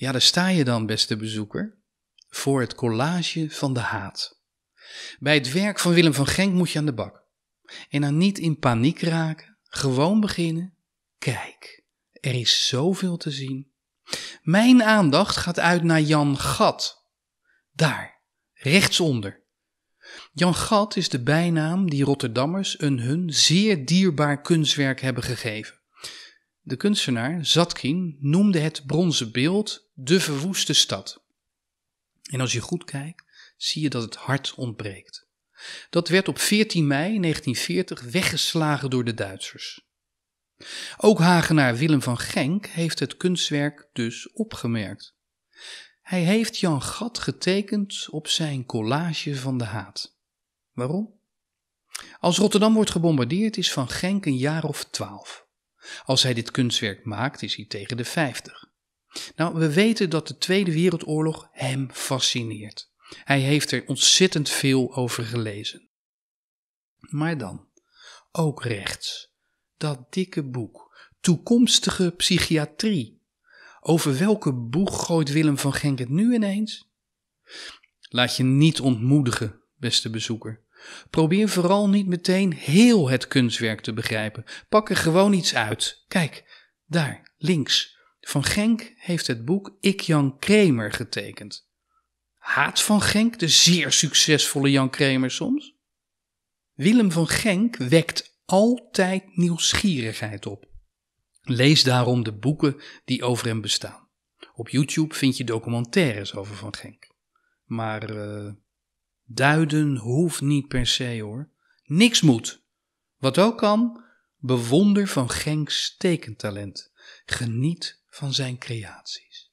Ja, daar sta je dan, beste bezoeker, voor het collage van de haat. Bij het werk van Willem van Genk moet je aan de bak. En dan niet in paniek raken, gewoon beginnen. Kijk, er is zoveel te zien. Mijn aandacht gaat uit naar Jan Gat. Daar, rechtsonder. Jan Gat is de bijnaam die Rotterdammers een hun zeer dierbaar kunstwerk hebben gegeven. De kunstenaar Zatkin noemde het bronzen beeld de verwoeste stad. En als je goed kijkt, zie je dat het hart ontbreekt. Dat werd op 14 mei 1940 weggeslagen door de Duitsers. Ook Hagenaar Willem van Genk heeft het kunstwerk dus opgemerkt. Hij heeft Jan Gat getekend op zijn collage van de haat. Waarom? Als Rotterdam wordt gebombardeerd is Van Genk een jaar of twaalf. Als hij dit kunstwerk maakt, is hij tegen de 50. Nou, we weten dat de Tweede Wereldoorlog hem fascineert. Hij heeft er ontzettend veel over gelezen. Maar dan, ook rechts, dat dikke boek, Toekomstige Psychiatrie. Over welke boeg gooit Willem van Genk het nu ineens? Laat je niet ontmoedigen, beste bezoeker. Probeer vooral niet meteen heel het kunstwerk te begrijpen. Pak er gewoon iets uit. Kijk, daar, links. Van Genk heeft het boek Ik Jan Kramer getekend. Haat van Genk de zeer succesvolle Jan Kramer soms? Willem van Genk wekt altijd nieuwsgierigheid op. Lees daarom de boeken die over hem bestaan. Op YouTube vind je documentaires over Van Genk. Maar eh, Duiden hoeft niet per se hoor. Niks moet. Wat ook kan, bewonder van Genks tekentalent. Geniet van zijn creaties.